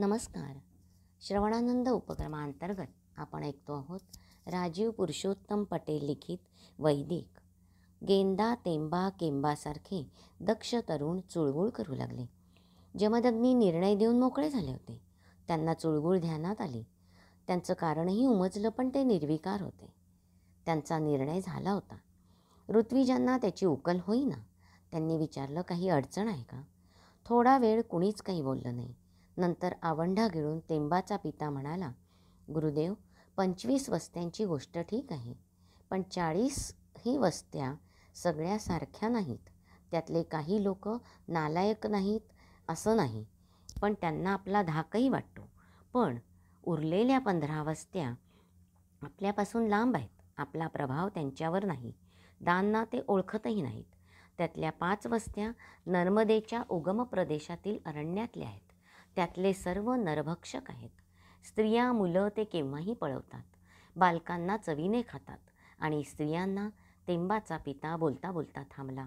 नमस्कार श्रवणानंद उपक्रमाअंतर्गत आपण ऐकतो आहोत राजीव पुरुषोत्तम पटेल लिखित वैदिक गेंदा तेंबा केंबासारखे दक्ष तरुण चुळबुळ करू लागले जमदग्नी निर्णय देऊन मोकळे झाले होते त्यांना चुळगुळ ध्यानात आली त्यांचं कारणही उमजलं पण ते निर्विकार होते त्यांचा निर्णय झाला होता ऋत्विजांना त्याची उकल होईना त्यांनी विचारलं काही अडचण आहे का थोडा वेळ कुणीच काही बोललं नाही नंतर आवंढा गिळून तेंबाचा पिता म्हणाला गुरुदेव पंचवीस वस्त्यांची गोष्ट ठीक आहे पण चाळीस ही वस्त्या सगळ्या सारख्या नाहीत त्यातले काही लोक नालायक नाहीत असं नाही पण त्यांना आपला धाकही वाटतो पण उरलेल्या पंधरा वस्त्या आपल्यापासून लांब आहेत आपला प्रभाव त्यांच्यावर नाही दानना ते ओळखतही नाहीत त्यातल्या पाच वस्त्या नर्मदेच्या उगम प्रदेशातील अरण्यातल्या आहेत त्यातले सर्व नरभक्षक आहेत स्त्रिया मुलं ते केव्हाही पळवतात बालकांना चवीने खातात आणि स्त्रियांना तेंबाचा पिता बोलता बोलता थांबला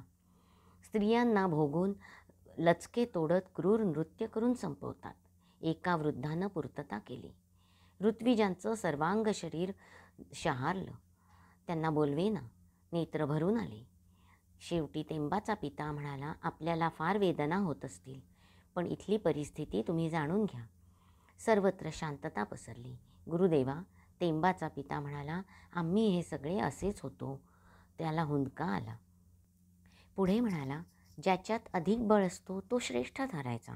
स्त्रियांना भोगून लचके तोडत क्रूर नृत्य करून संपवतात एका वृद्धानं पूर्तता केली ऋत्विजांचं सर्वांग शरीर शहारलं त्यांना बोलवेना नेत्र भरून आले शेवटी तेंबाचा पिता म्हणाला आपल्याला फार वेदना होत असतील पण इथली परिस्थिती तुम्ही जाणून घ्या सर्वत्र शांतता पसरली गुरुदेवा तेंबाचा पिता म्हणाला आम्ही हे सगळे असेच होतो त्याला हुंदका आला पुढे म्हणाला ज्याच्यात अधिक बळ असतो तो श्रेष्ठ ठरायचा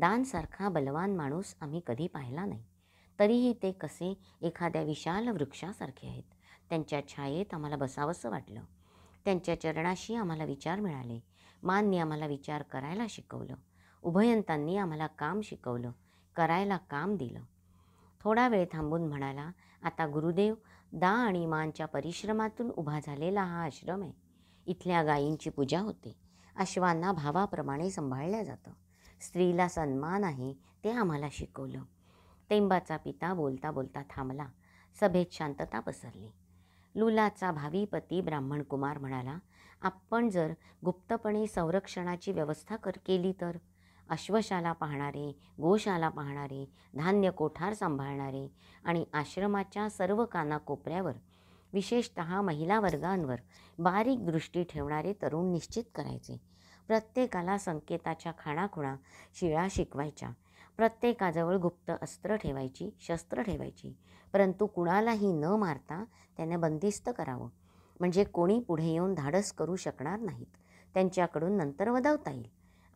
दानसारखा बलवान माणूस आम्ही कधी पाहिला नाही तरीही ते कसे एखाद्या विशाल वृक्षासारखे आहेत त्यांच्या छायेत आम्हाला बसावंसं वाटलं त्यांच्या चरणाशी आम्हाला विचार मिळाले मान्य आम्हाला विचार करायला शिकवलं उभयंतांनी आम्हाला काम शिकवलं करायला काम दिलं थोडा वेळ थांबून म्हणाला आता गुरुदेव दा आणि मानच्या परिश्रमातून उभा झालेला हा आश्रम आहे इथल्या गायींची पूजा होते अश्वांना भावाप्रमाणे सांभाळलं जातं स्त्रीला सन्मान आहे ते आम्हाला शिकवलं तेंबाचा पिता बोलता बोलता थांबला सभेत शांतता पसरली लुलाचा भावी पती ब्राह्मण म्हणाला आपण जर गुप्तपणे संरक्षणाची व्यवस्था कर केली तर अश्वशाला पाहणारे गोशाला पाहणारे धान्य कोठार सांभाळणारे आणि आश्रमाच्या सर्व कानाकोपऱ्यावर विशेषत महिला वर्गांवर बारीक दृष्टी ठेवणारे तरुण निश्चित करायचे प्रत्येकाला संकेताच्या खाणाखुणा शिळा शिकवायच्या प्रत्येकाजवळ गुप्त अस्त्र ठेवायची शस्त्र ठेवायची परंतु कुणालाही न मारता त्याने बंदिस्त करावं म्हणजे कोणी पुढे येऊन धाडस करू शकणार नाहीत त्यांच्याकडून नंतर वधावता येईल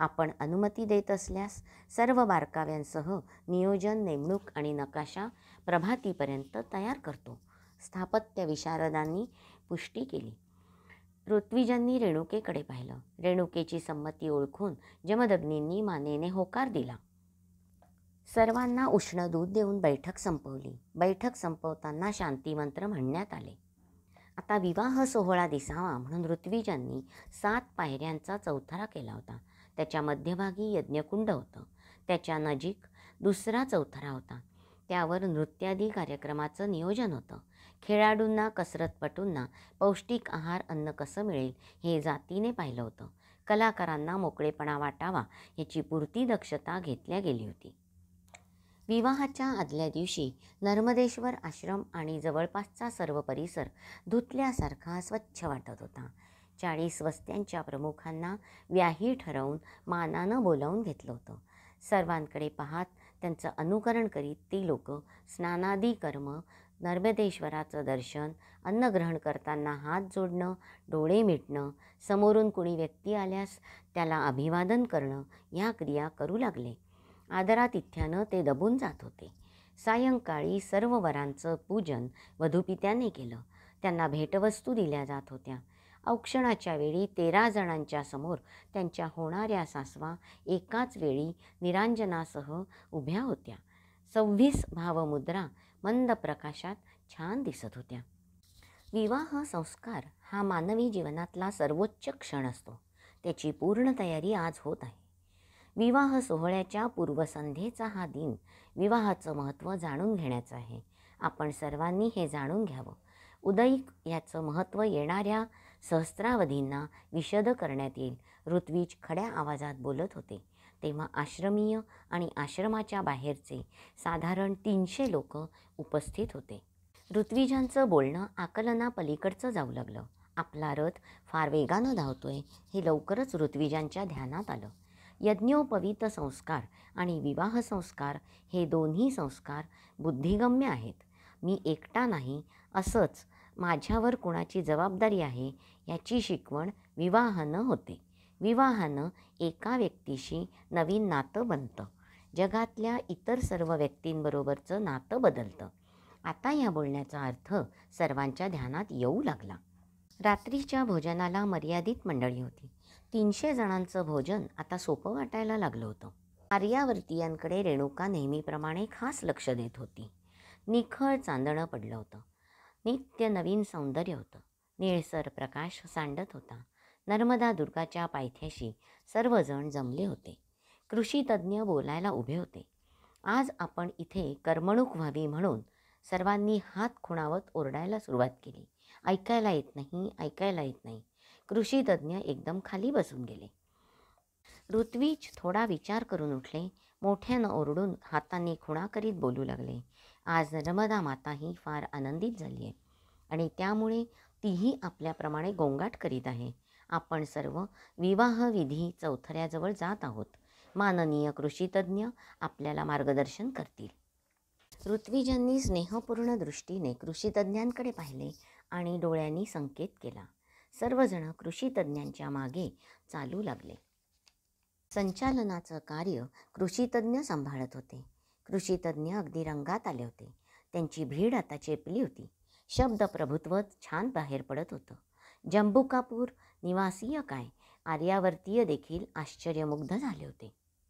आपण अनुमती देत असल्यास सर्व बारकाव्यांसह नियोजन नेमणूक आणि नकाशा प्रभातीपर्यंत तयार करतो स्थापत्य विशारदांनी पुष्टी केली ऋत्विजांनी रेणुकेकडे पाहिलं रेणुकेची संमती ओळखून जमदग्नींनी मानेने होकार दिला सर्वांना उष्ण दूध देऊन बैठक संपवली बैठक संपवताना शांतीमंत्र म्हणण्यात आले आता विवाह सोहळा दिसावा म्हणून ऋत्विजांनी सात पायऱ्यांचा चौथारा केला होता त्याच्या मध्यभागी यज्ञकुंड होतं त्याच्या नजीक दुसरा चौथरा होता त्यावर नृत्यादी कार्यक्रमाचं नियोजन होतं खेळाडूंना कसरतपटूंना पौष्टिक आहार अन्न कसं मिळेल हे जातीने पाहिलं होतं कलाकारांना मोकळेपणा वाटावा याची पुरती दक्षता घेतल्या गेली होती विवाहाच्या आदल्या दिवशी नर्मदेश्वर आश्रम आणि जवळपासचा सर्व परिसर धुतल्यासारखा स्वच्छ वाटत होता चाळीस वस्त्यांच्या प्रमुखांना व्याही ठरवून मानानं बोलावून घेतलं होतं सर्वांकडे पाहत त्यांचं अनुकरण करीत ती लोक स्नानादी कर्म नर्मदेश्वराचं दर्शन अन्नग्रहण करताना हात जोडणं डोळे मिटणं समोरून कुणी व्यक्ती आल्यास त्याला अभिवादन करणं ह्या क्रिया करू लागले आदरातिथ्यानं ते दबून जात होते सायंकाळी सर्व वरांचं पूजन वधुपित्याने केलं त्यांना भेटवस्तू दिल्या जात होत्या औक्षणाच्या वेळी तेरा जणांच्या समोर त्यांच्या होणाऱ्या सासवा एकाच वेळी निरांजनासह उभ्या होत्या सव्वीस भावमुद्रा मंद प्रकाशात छान दिसत होत्या विवाह संस्कार हा मानवी जीवनातला सर्वोच्च क्षण असतो त्याची पूर्ण तयारी आज होत आहे विवाह सोहळ्याच्या पूर्वसंध्येचा हा दिन विवाहाचं महत्त्व जाणून घेण्याचं आहे आपण सर्वांनी हे जाणून घ्यावं उदयिक याचं महत्त्व येणाऱ्या सहस्त्रावधींना विषद करण्यात येईल ऋत्विज खड्या आवाजात बोलत होते तेव्हा आश्रमीय आणि आश्रमाच्या बाहेरचे साधारण तीनशे लोक उपस्थित होते ऋत्विजांचं बोलणं आकलनापलीकडचं जाऊ लागलं आपला रथ फार वेगानं धावतोय हे लवकरच ऋत्विजांच्या ध्यानात आलं यज्ञोपवीत संस्कार आणि विवाह संस्कार हे दोन्ही संस्कार बुद्धिगम्य आहेत मी एकटा नाही असंच माझ्यावर कोणाची जबाबदारी आहे याची शिकवण विवाहानं होते विवाहानं एका व्यक्तीशी नवीन नातं बनतं जगातल्या इतर सर्व व्यक्तींबरोबरचं नातं बदलतं आता या बोलण्याचा अर्थ सर्वांच्या ध्यानात येऊ लागला रात्रीच्या भोजनाला मर्यादित मंडळी होती तीनशे जणांचं भोजन आता सोपं वाटायला लागलं होतं आर्यावर्तीयांकडे रेणुका नेहमीप्रमाणे खास लक्ष देत होती निखळ चांदणं पडलं होतं नित्य नवीन सौंदर्य होतं निळसर प्रकाश सांडत होता नर्मदा दुर्गाच्या पायथ्याशी सर्वजण जमले होते कृषीतज्ज्ञ बोलायला उभे होते आज आपण इथे करमणूक व्हावी म्हणून सर्वांनी हात खुणावत ओरडायला सुरुवात केली ऐकायला येत नाही ऐकायला येत नाही कृषीतज्ज्ञ एकदम खाली बसून गेले ऋत्वीज थोडा विचार करून उठले मोठ्यानं ओरडून हातांनी खुणा करीत बोलू लागले आज नर्मदा माता ही फार आनंदित झाली आहे आणि त्यामुळे तीही आपल्याप्रमाणे गोंगाट करीत आहे आपण सर्व विवाहविधी चौथऱ्याजवळ जात आहोत माननीय कृषीतज्ज्ञ आपल्याला मार्गदर्शन करतील ऋत्विजांनी स्नेहपूर्ण दृष्टीने कृषीतज्ज्ञांकडे पाहिले आणि डोळ्यांनी संकेत केला सर्वजण कृषीतज्ज्ञांच्या मागे चालू लागले संचालनाचं कार्य कृषीतज्ज्ञ सांभाळत होते कृषीतज्ञ अगदी रंगात आले होते त्यांची भीड आता चेपली होती शब्द प्रभुत्व छान बाहेर पडत होतं जम्बुकापूर निवासीय काय आर्यावर्तीय देखील आश्चर्यमुग्ध झाले होते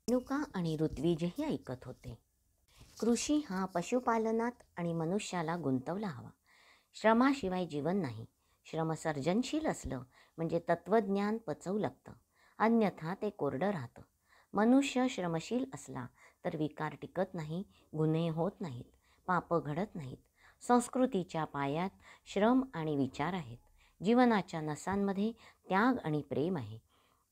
रेणुका आणि ऋत्विजही ऐकत होते कृषी हा पशुपालनात आणि मनुष्याला गुंतवला हवा श्रमाशिवाय जीवन नाही श्रम सर्जनशील असलं म्हणजे तत्त्वज्ञान पचवू लागतं अन्यथा ते कोरडं राहतं मनुष्य श्रमशील असला तर विकार टिकत नाही गुन्हे होत नाहीत पाप घडत नाहीत संस्कृतीच्या पायात श्रम आणि विचार आहेत जीवनाच्या नसांमध्ये त्याग आणि प्रेम आहे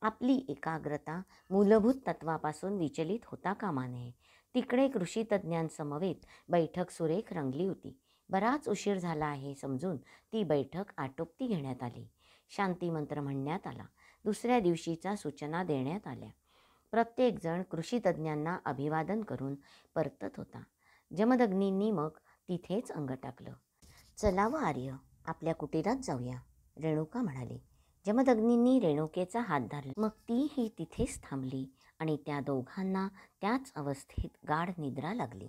आपली एकाग्रता मूलभूत तत्वापासून विचलित होता कामा नये तिकडे कृषीतज्ञांसमवेत बैठक सुरेख रंगली होती बराच उशीर झाला आहे समजून ती बैठक आटोपती घेण्यात आली शांती मंत्र म्हणण्यात आला दुसऱ्या दिवशीचा सूचना देण्यात आल्या प्रत्येकजण कृषी तज्ज्ञांना अभिवादन करून परतत होता जमदग्नींनी मग तिथेच अंग टाकलं चलावं आर्य आपल्या कुटीरात जाऊया रेणुका म्हणाली जमदग्नींनी रेणुकेचा हात धरला मग तीही तिथेच थांबली आणि त्या दोघांना त्याच अवस्थेत गाढ निद्रा लागली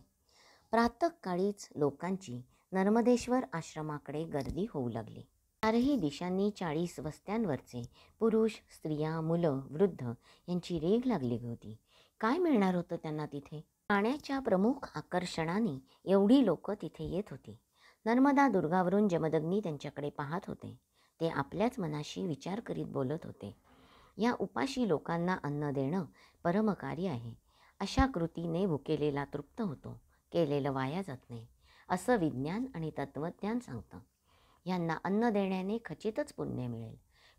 प्रातकाळीच लोकांची नर्मदेश्वर आश्रमाकडे गर्दी होऊ लागली चारही दिशांनी चाळीस वस्त्यांवरचे पुरुष स्त्रिया मुलं वृद्ध यांची रेग लागली होती काय मिळणार होतं त्यांना तिथे पाण्याच्या प्रमुख आकर्षणाने एवढी लोक तिथे येत होती नर्मदा दुर्गावरून जमदग्नी त्यांच्याकडे पाहत होते ते आपल्याच मनाशी विचार करीत बोलत होते या उपाशी लोकांना अन्न देणं परमकारी आहे अशा कृतीने भुकेलेला तृप्त होतो केलेलं वाया जात नाही असं विज्ञान आणि तत्त्वज्ञान सांगतं यांना अन्न देण्याने खचितच पुण्य मिळेल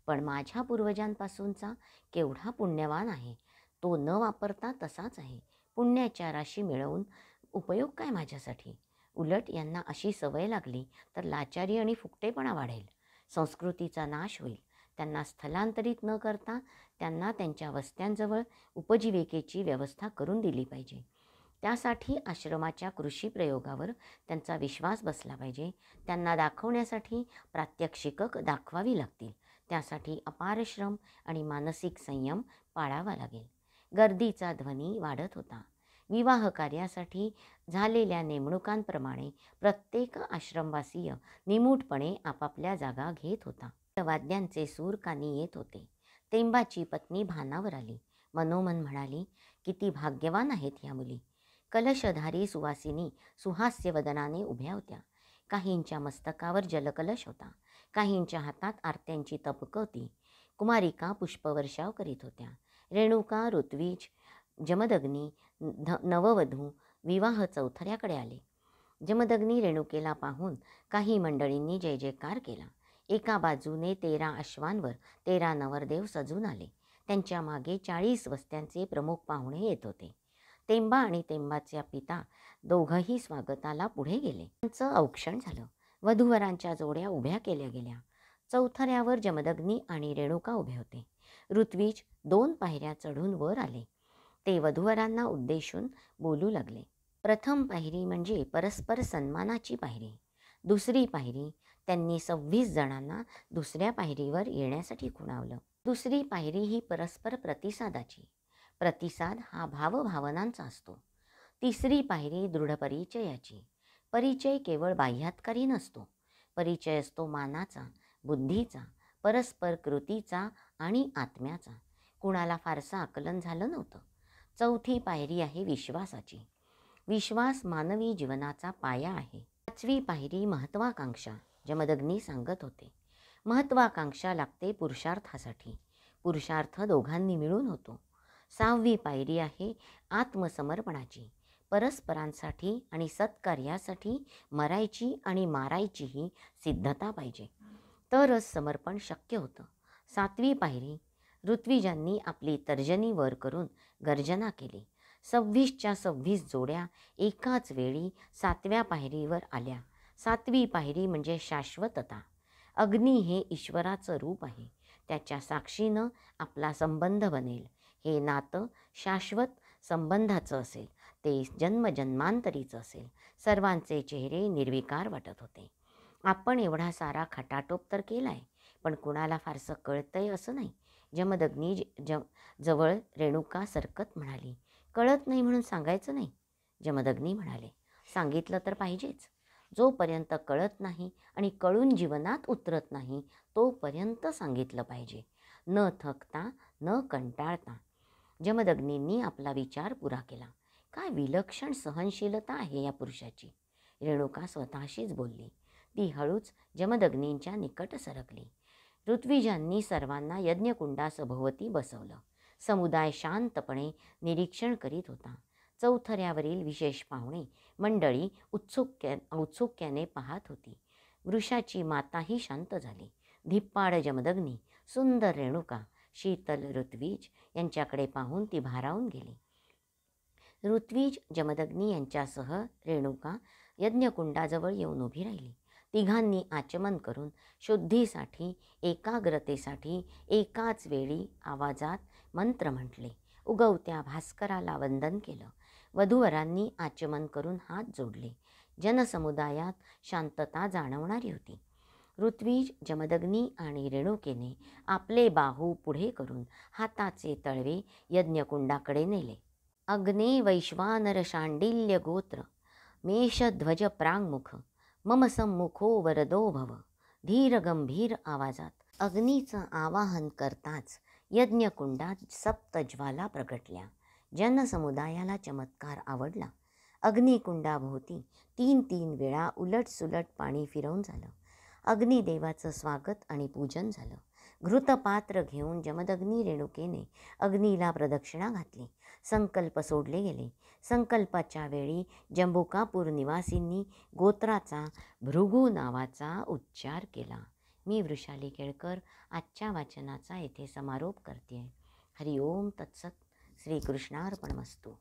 पण माझ्या पूर्वजांपासूनचा केवढा पुण्यवान आहे तो न वापरता तसाच आहे पुण्याच्या राशी मिळवून उपयोग काय माझ्यासाठी उलट यांना अशी सवय लागली तर लाचारी आणि फुकटेपणा वाढेल संस्कृतीचा नाश होईल त्यांना स्थलांतरित न करता त्यांना त्यांच्या वस्त्यांजवळ उपजीविकेची व्यवस्था करून दिली पाहिजे त्यासाठी आश्रमाच्या कृषी प्रयोगावर त्यांचा विश्वास बसला पाहिजे त्यांना दाखवण्यासाठी प्रात्यक्षिकक दाखवावी लागतील त्यासाठी अपार श्रम आणि मानसिक संयम पाळावा लागेल गर्दीचा ध्वनी वाढत होता विवाह कार्यासाठी झालेल्या नेमणुकांप्रमाणे प्रत्येक आश्रमवासीय निमूटपणे आपापल्या जागा घेत होता वाद्यांचे सूर कानी येत होते तेंबाची पत्नी भानावर आली मनोमन म्हणाली किती भाग्यवान आहेत ह्या मुली कलशधारी सुवासिनी सुहास्यवदनाने उभ्या होत्या काहींच्या मस्तकावर जलकलश होता काहींच्या हातात आरत्यांची तपक होती कुमारिका पुष्पवर्षाव करीत होत्या रेणुका ऋत्वीज जमदग्नी ध नववधू विवाह चौथऱ्याकडे आले जमदग्नी रेणुकेला पाहून काही मंडळींनी जय जयकार केला एका बाजूने तेरा अश्वांवर तेरा नवरदेव सजून आले त्यांच्या मागे चाळीस वस्त्यांचे प्रमुख पाहुणे येत होते तेंबा आणि तेंबाच्या पिता दोघंही स्वागताला पुढे गेले त्यांचं औक्षण झालं वधूवरांच्या जोड्या उभ्या केल्या गेल्या चौथऱ्यावर जमदग्नी आणि रेणुका उभे होते ऋत्विज दोन पायऱ्या चढून वर आले ते वधूवरांना उद्देशून बोलू लागले प्रथम पायरी म्हणजे परस्पर सन्मानाची पायरी दुसरी पायरी त्यांनी सव्वीस जणांना दुसऱ्या पायरीवर येण्यासाठी खुणावलं दुसरी पायरी ही परस्पर प्रतिसादाची प्रतिसाद हा भावभावनांचा असतो तिसरी पायरी दृढ परिचयाची परिचय केवळ बाह्यातकारी नसतो परिचय असतो मानाचा बुद्धीचा परस्पर कृतीचा आणि आत्म्याचा कुणाला फारसं आकलन झालं नव्हतं चौथी पायरी आहे विश्वासाची विश्वास मानवी जीवनाचा पाया आहे पाचवी पायरी महत्वाकांक्षा जमदग्नी सांगत होते महत्त्वाकांक्षा लागते पुरुषार्थासाठी पुरुषार्थ दोघांनी मिळून होतो सहावी पायरी आहे आत्मसमर्पणाची परस्परांसाठी आणि सत्कार्यासाठी मरायची आणि मारायचीही ही सिद्धता पाहिजे तरच समर्पण शक्य होतं सातवी पायरी ऋत्विजांनी आपली तर्जनी वर करून गर्जना केली सव्वीसच्या सव्वीस जोड्या एकाच वेळी सातव्या पायरीवर आल्या सातवी पायरी म्हणजे शाश्वतता अग्नी हे ईश्वराचं रूप आहे त्याच्या साक्षीनं आपला संबंध बनेल हे नातं शाश्वत संबंधाचं असेल ते जन्मजन्मांतरीचं असेल सर्वांचे चेहरे निर्विकार वाटत होते आपण एवढा सारा खटाटोप तर केला आहे पण कुणाला फारसं कळतंय असं नाही जमदग्नी ज जवळ रेणुका सरकत म्हणाली कळत नाही म्हणून सांगायचं नाही जमदग्नी म्हणाले सांगितलं तर पाहिजेच जोपर्यंत कळत नाही आणि कळून जीवनात उतरत नाही तोपर्यंत सांगितलं पाहिजे न थकता न कंटाळता जमदग्नींनी आपला विचार पुरा केला काय विलक्षण सहनशीलता आहे या पुरुषाची रेणुका स्वतःशीच बोलली ती हळूच जमदग्नींच्या निकट सरकली ऋत्विजांनी सर्वांना यज्ञकुंडासभोवती बसवलं समुदाय शांतपणे निरीक्षण करीत होता चौथऱ्यावरील विशेष पाहुणे मंडळी उत्सुक्या औत्सुक्याने पाहत होती वृषाची माताही शांत झाली धिप्पाड जमदग्नी सुंदर रेणुका शीतल ऋत्विज यांच्याकडे पाहून ती भारावून गेली ऋत्विज जमदग्नी यांच्यासह रेणुका यज्ञकुंडाजवळ येऊन उभी राहिली तिघांनी आचमन करून शुद्धीसाठी एकाग्रतेसाठी एकाच वेळी आवाजात मंत्र म्हटले उगवत्या भास्कराला वंदन केलं वधूवरांनी आचमन करून हात जोडले जनसमुदायात शांतता जाणवणारी होती ऋत्विज जमदग्नी आणि रेणुकेने आपले बाहू पुढे करून हाताचे तळवे यज्ञकुंडाकडे नेले अग्ने वैश्वानर शांडिल्य गोत्र मेषध्वज प्रांगमुख मम सम्मुखो वरदो भव धीर गंभीर आवाजात अग्नीचं आवाहन करताच यज्ञकुंडात सप्तज्वाला प्रगटल्या जनसमुदायाला चमत्कार आवडला अग्निकुंडाभोवती तीन तीन वेळा उलटसुलट पाणी फिरवून झालं अग्निदेवाचं स्वागत आणि पूजन झालं घृतपात्र घेऊन जमदग्नी रेणुकेने अग्नीला प्रदक्षिणा घातली संकल्प सोडले गेले संकल्पाच्या वेळी जंबुकापूर निवासींनी गोत्राचा भृगू नावाचा उच्चार केला मी वृषाली केळकर आजच्या वाचनाचा येथे समारोप करते हरिओम तत्सत श्रीकृष्णार्पण वस्तू